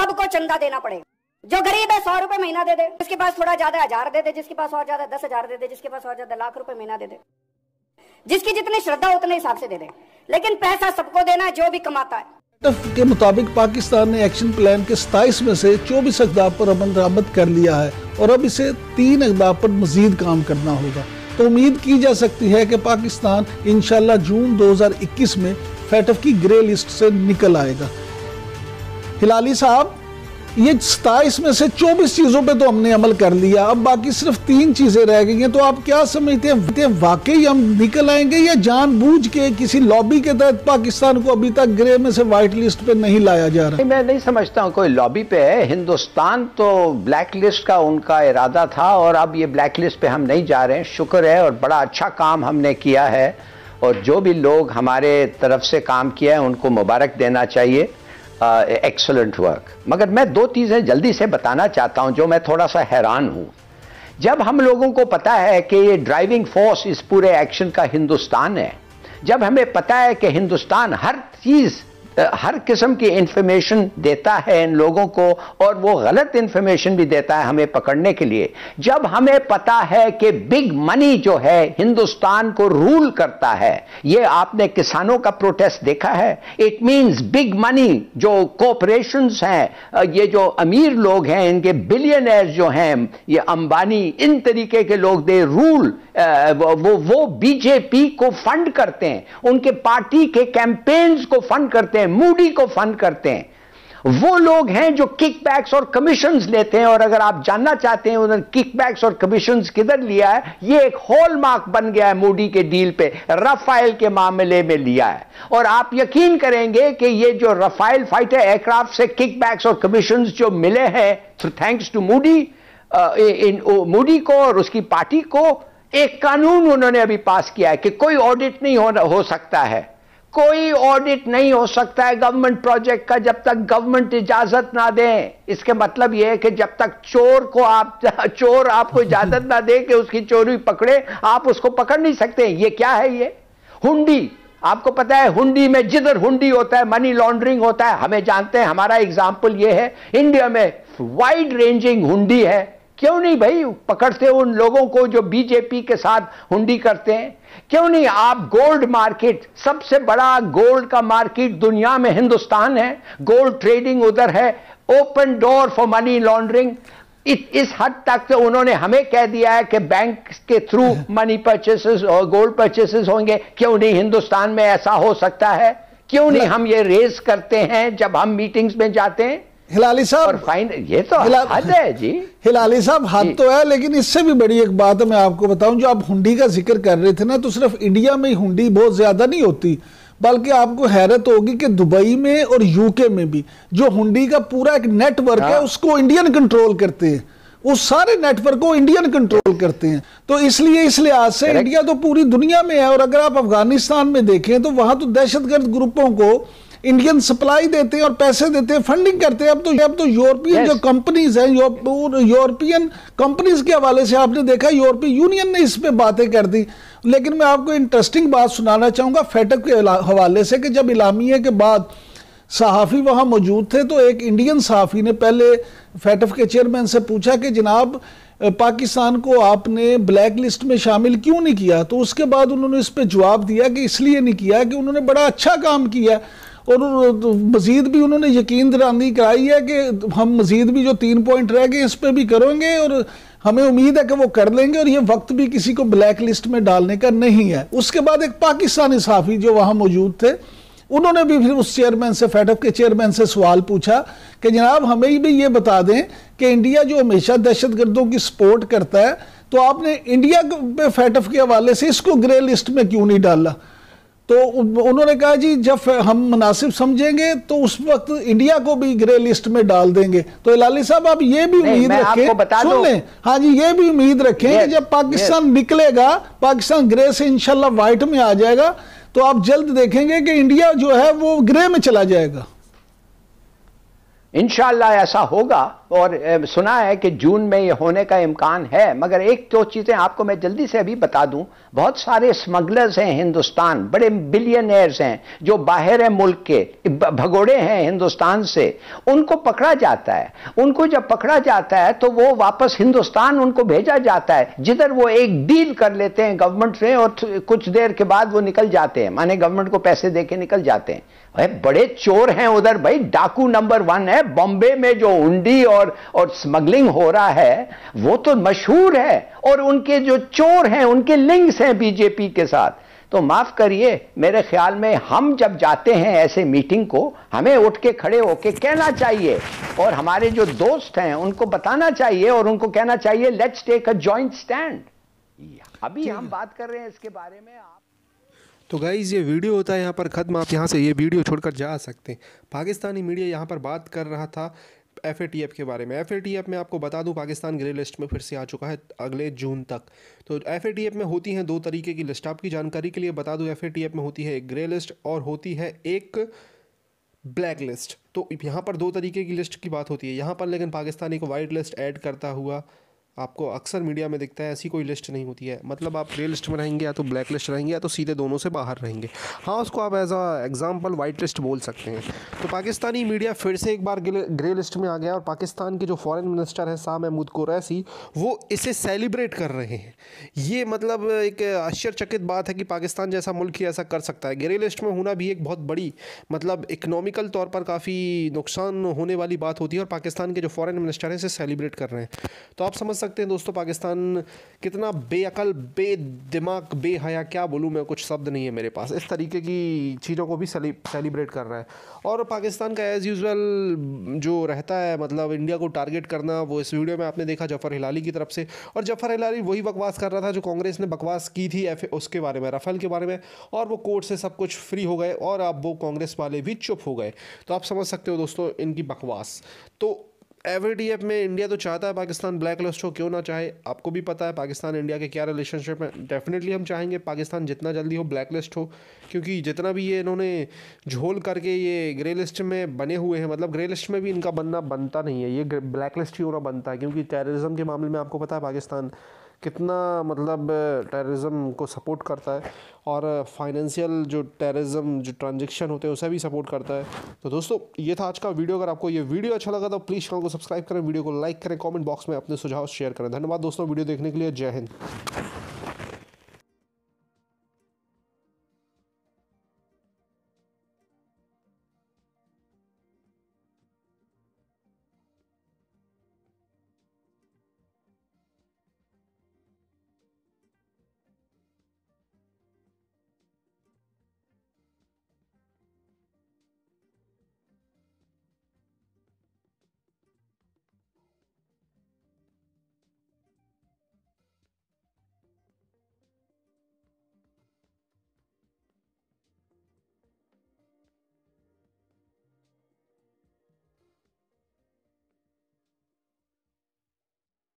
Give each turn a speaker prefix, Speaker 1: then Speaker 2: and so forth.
Speaker 1: सबको चंदा देना पड़ेगा जो गरीब है सौ रुपए महीना दे दे जिसके पास थोड़ा ज्यादा हजार दे दे जिसके पास और ज्यादा दस हजार दे दे जिसके पास और ज्यादा लाख रुपए महीना दे दे जिसकी जितनी श्रद्धा उतने हिसाब से दे दे लेकिन पैसा सबको देना है जो भी कमाता है
Speaker 2: के मुताबिक पाकिस्तान ने एक्शन प्लान के सताइस में से चौबीस अहदाब पर अमन दरामद कर लिया है और अब इसे तीन अहदाब पर मजीद काम करना होगा तो उम्मीद की जा सकती है कि पाकिस्तान इनशाला जून 2021 में फैटफ की ग्रे लिस्ट से निकल आएगा हिलाली साहब ये सताइस में से चौबीस चीज़ों पे तो हमने अमल कर लिया अब बाकी सिर्फ तीन चीज़ें रह गई हैं तो आप क्या समझते हैं वाकई हम निकल आएंगे या जानबूझ के किसी लॉबी के तहत पाकिस्तान को अभी तक ग्रे में से व्हाइट लिस्ट पे नहीं लाया जा रहा
Speaker 1: मैं नहीं समझता हूँ कोई लॉबी पे है हिंदुस्तान तो ब्लैक लिस्ट का उनका इरादा था और अब ये ब्लैक लिस्ट पे हम नहीं जा रहे हैं शुक्र है और बड़ा अच्छा काम हमने किया है और जो भी लोग हमारे तरफ से काम किया है उनको मुबारक देना चाहिए एक्सलेंट वर्क मगर मैं दो चीज़ें जल्दी से बताना चाहता हूँ जो मैं थोड़ा सा हैरान हूँ जब हम लोगों को पता है कि ये ड्राइविंग फोर्स इस पूरे एक्शन का हिंदुस्तान है जब हमें पता है कि हिंदुस्तान हर चीज़ हर किस्म की इंफॉर्मेशन देता है इन लोगों को और वो गलत इंफॉर्मेशन भी देता है हमें पकड़ने के लिए जब हमें पता है कि बिग मनी जो है हिंदुस्तान को रूल करता है ये आपने किसानों का प्रोटेस्ट देखा है इट मींस बिग मनी जो कॉरपोरेशन हैं ये जो अमीर लोग हैं इनके बिलियनर्स जो हैं ये अंबानी इन तरीके के लोग दे रूल वो वो बीजेपी को फंड करते हैं उनके पार्टी के कैंपेन्स को फंड करते हैं करते हैं मूडी को फंड करते हैं वो लोग हैं जो किकबैक्स और कमीशन लेते हैं और अगर आप जानना चाहते हैं उन्होंने किकबैक्स और कमीशन किधर लिया है ये एक हॉलमार्क बन गया है मोदी के डील पे रफाइल के मामले में लिया है और आप यकीन करेंगे कि ये जो रफाइल फाइटर एयरक्राफ्ट से किकबैक्स और कमीशन जो मिले हैं थैंक्स टू मूडी इन मोदी को और उसकी पार्टी को एक कानून उन्होंने अभी पास किया है कि कोई ऑडिट नहीं हो, हो सकता है कोई ऑडिट नहीं हो सकता है गवर्नमेंट प्रोजेक्ट का जब तक गवर्नमेंट इजाजत ना दे इसके मतलब यह है कि जब तक चोर को आप चोर आपको इजाजत ना दे कि उसकी चोरी पकड़े आप उसको पकड़ नहीं सकते ये क्या है ये हुंडी आपको पता है हुंडी में जिधर हुंडी होता है मनी लॉन्ड्रिंग होता है हमें जानते हैं हमारा एग्जाम्पल यह है इंडिया में वाइड रेंजिंग हुंडी है क्यों नहीं भाई पकड़ते उन लोगों को जो बीजेपी के साथ हुंडी करते हैं क्यों नहीं आप गोल्ड मार्केट सबसे बड़ा गोल्ड का मार्केट दुनिया में हिंदुस्तान है गोल्ड ट्रेडिंग उधर है open door for money laundering इस हद तक तो उन्होंने हमें कह दिया है कि बैंक के थ्रू मनी परचेसेस और गोल्ड परचेसेस होंगे क्यों नहीं हिंदुस्तान में ऐसा हो सकता है क्यों नहीं हम ये रेस करते हैं जब हम मीटिंग्स में जाते हैं हिलाली साहब ये तो हिला, हद है जी
Speaker 2: हिलाली साहब हद तो है लेकिन इससे भी बड़ी एक बात मैं आपको बताऊं जो आप हुंडी का जिक्र कर रहे थे ना तो सिर्फ इंडिया में ही हुंडी बहुत ज्यादा नहीं होती बल्कि आपको हैरत होगी कि दुबई में और यूके में भी जो हुंडी का पूरा एक नेटवर्क है हाँ। उसको इंडियन कंट्रोल करते हैं उस सारे नेटवर्क को इंडियन कंट्रोल करते हैं तो इसलिए इस लिहाज से इंडिया तो पूरी दुनिया में है और अगर आप अफगानिस्तान में देखें तो वहां तो दहशतगर्द ग्रुपों को इंडियन सप्लाई देते हैं और पैसे देते हैं फंडिंग करते हैं अब तो अब तो यूरोपियन yes. जो कंपनीज हैं यूरोपियन कंपनीज के हवाले से आपने देखा यूरोपीय यूनियन ने इस पर बातें कर दी लेकिन मैं आपको इंटरेस्टिंग बात सुनाना चाहूँगा फेटक के हवाले से कि जब इलामिया के बाद सहाफ़ी वहाँ मौजूद थे तो एक इंडियन सहाफ़ी ने पहले फैटफ के चेयरमैन से पूछा कि जनाब पाकिस्तान को आपने ब्लैक लिस्ट में शामिल क्यों नहीं किया तो उसके बाद उन्होंने इस पर जवाब दिया कि इसलिए नहीं किया कि उन्होंने बड़ा अच्छा काम किया और तो मज़ीद भी उन्होंने यकीन दरानी कराई है कि हम मज़ीद भी जो तीन पॉइंट रह गए इस पर भी करेंगे और हमें उम्मीद है कि वो कर लेंगे और ये वक्त भी किसी को ब्लैक लिस्ट में डालने का नहीं है उसके बाद एक पाकिस्तानी साफ़ी जो वहाँ मौजूद थे उन्होंने भी फिर उस चेयरमैन से फैटअप के चेयरमैन से सवाल पूछा कि जनाब हमें भी ये बता दें कि इंडिया जो हमेशा दहशत गर्दों की सपोर्ट करता है तो आपने इंडिया पे फैटअप के हवाले से इसको ग्रे लिस्ट में क्यों नहीं डाला तो उन्होंने कहा जी जब हम मुनासिब समझेंगे तो उस वक्त इंडिया को भी ग्रे लिस्ट में डाल देंगे तो लाली साहब आप ये भी उम्मीद रखें सुन लें हाँ जी ये भी उम्मीद रखें कि जब पाकिस्तान निकलेगा पाकिस्तान ग्रे से इंशाल्लाह वाइट में आ जाएगा तो आप जल्द देखेंगे कि इंडिया जो है वो ग्रे में चला जाएगा
Speaker 1: इन ऐसा होगा और सुना है कि जून में ये होने का इम्कान है मगर एक दो तो चीज़ें आपको मैं जल्दी से अभी बता दूं बहुत सारे स्मगलर्स हैं हिंदुस्तान बड़े बिलियनर्स हैं जो बाहर हैं मुल्क के भगोड़े हैं हिंदुस्तान से उनको पकड़ा जाता है उनको जब पकड़ा जाता है तो वो वापस हिंदुस्तान उनको भेजा जाता है जिधर वो एक डील कर लेते हैं गवर्नमेंट से और कुछ देर के बाद वो निकल जाते हैं माने गवर्नमेंट को पैसे दे निकल जाते हैं बड़े चोर हैं उधर भाई डाकू नंबर वन है बॉम्बे में जो उंडी और और स्मगलिंग हो रहा है वो तो मशहूर है और उनके जो चोर हैं उनके लिंक्स हैं बीजेपी के साथ तो माफ करिए मेरे ख्याल में हम जब जाते हैं ऐसे मीटिंग को हमें उठ के खड़े होके कहना चाहिए और हमारे जो दोस्त हैं उनको बताना चाहिए और उनको कहना चाहिए let's take a joint stand अभी हम बात कर रहे हैं इसके बारे में आप तो
Speaker 3: गाइज़ ये वीडियो होता है यहाँ पर ख़त्म आप यहाँ से ये वीडियो छोड़कर जा सकते हैं पाकिस्तानी मीडिया यहाँ पर बात कर रहा था एफ ए टी एफ के बारे में एफ ए टी एफ में आपको बता दूं पाकिस्तान ग्रे लिस्ट में फिर से आ चुका है अगले जून तक तो एफ ए टी एफ में होती हैं दो तरीके की लिस्ट आपकी जानकारी के लिए बता दूं एफ ए टी एफ में होती है एक ग्रे लिस्ट और होती है एक ब्लैक लिस्ट तो यहाँ पर दो तरीके की लिस्ट की बात होती है यहाँ पर लेकिन पाकिस्तानी को वाइट लिस्ट ऐड करता हुआ आपको अक्सर मीडिया में दिखता है ऐसी कोई लिस्ट नहीं होती है मतलब आप ग्रे लिस्ट में रहेंगे या तो ब्लैक लिस्ट रहेंगे या तो सीधे दोनों से बाहर रहेंगे हाँ उसको आप as a example white list बोल सकते हैं तो पाकिस्तानी मीडिया फिर से एक बार ग्रे लिस्ट में आ गया और पाकिस्तान के जो फॉरेन मिनिस्टर हैं शाह महमूद कुरैसी वो इसे सेलिब्रेट कर रहे हैं ये मतलब एक आश्चर्यचकित बात है कि पाकिस्तान जैसा मुल्क ही ऐसा कर सकता है ग्रे लिस्ट में होना भी एक बहुत बड़ी मतलब इकनॉमिकल तौर पर काफ़ी नुकसान होने वाली बात होती है और पाकिस्तान के जो फॉरेन मिनिस्टर हैं इसे सेलिब्रेट कर रहे हैं तो आप समझ सकते सकते हैं दोस्तों पाकिस्तान कितना बेअकल दिमाग बेहया क्या बोलूँ मैं कुछ शब्द नहीं है मेरे पास इस तरीके की चीज़ों को भी सेलिब्रेट कर रहा है और पाकिस्तान का एज़ यूजल जो रहता है मतलब इंडिया को टारगेट करना वो इस वीडियो में आपने देखा जफर हिलाली की तरफ से और जफर हिलाली वही बकवास कर रहा था जो कांग्रेस ने बकवास की थी एफ उसके बारे में रफेल के बारे में और वो कोर्ट से सब कुछ फ्री हो गए और अब वो कांग्रेस वाले भी चुप हो गए तो आप समझ सकते हो दोस्तों इनकी बकवास तो एवरी डी एफ में इंडिया तो चाहता है पाकिस्तान ब्लैक लिस्ट हो क्यों ना चाहे आपको भी पता है पाकिस्तान इंडिया के क्या रिलेशनशिप है डेफिनेटली हम चाहेंगे पाकिस्तान जितना जल्दी हो ब्लैक लिस्ट हो क्योंकि जितना भी ये इन्होंने झोल करके ये ग्रे लिस्ट में बने हुए हैं मतलब ग्रे लिस्ट में भी इनका बनना बनता नहीं है ये ब्लैक लिस्ट ही होना बनता है क्योंकि टेररिज्म के मामले में आपको पता है पाकिस्तान कितना मतलब टेररिज्म को सपोर्ट करता है और फाइनेंशियल जो टेररिज्म जो ट्रांजेक्शन होते हैं उसे भी सपोर्ट करता है तो दोस्तों ये था आज का वीडियो अगर आपको ये वीडियो अच्छा लगा तो प्लीज़ चैनल को सब्सक्राइब करें वीडियो को लाइक करें कॉमेंट बॉक्स में अपने सुझाव शेयर करें धन्यवाद दोस्तों वीडियो देखने के लिए जय हिंद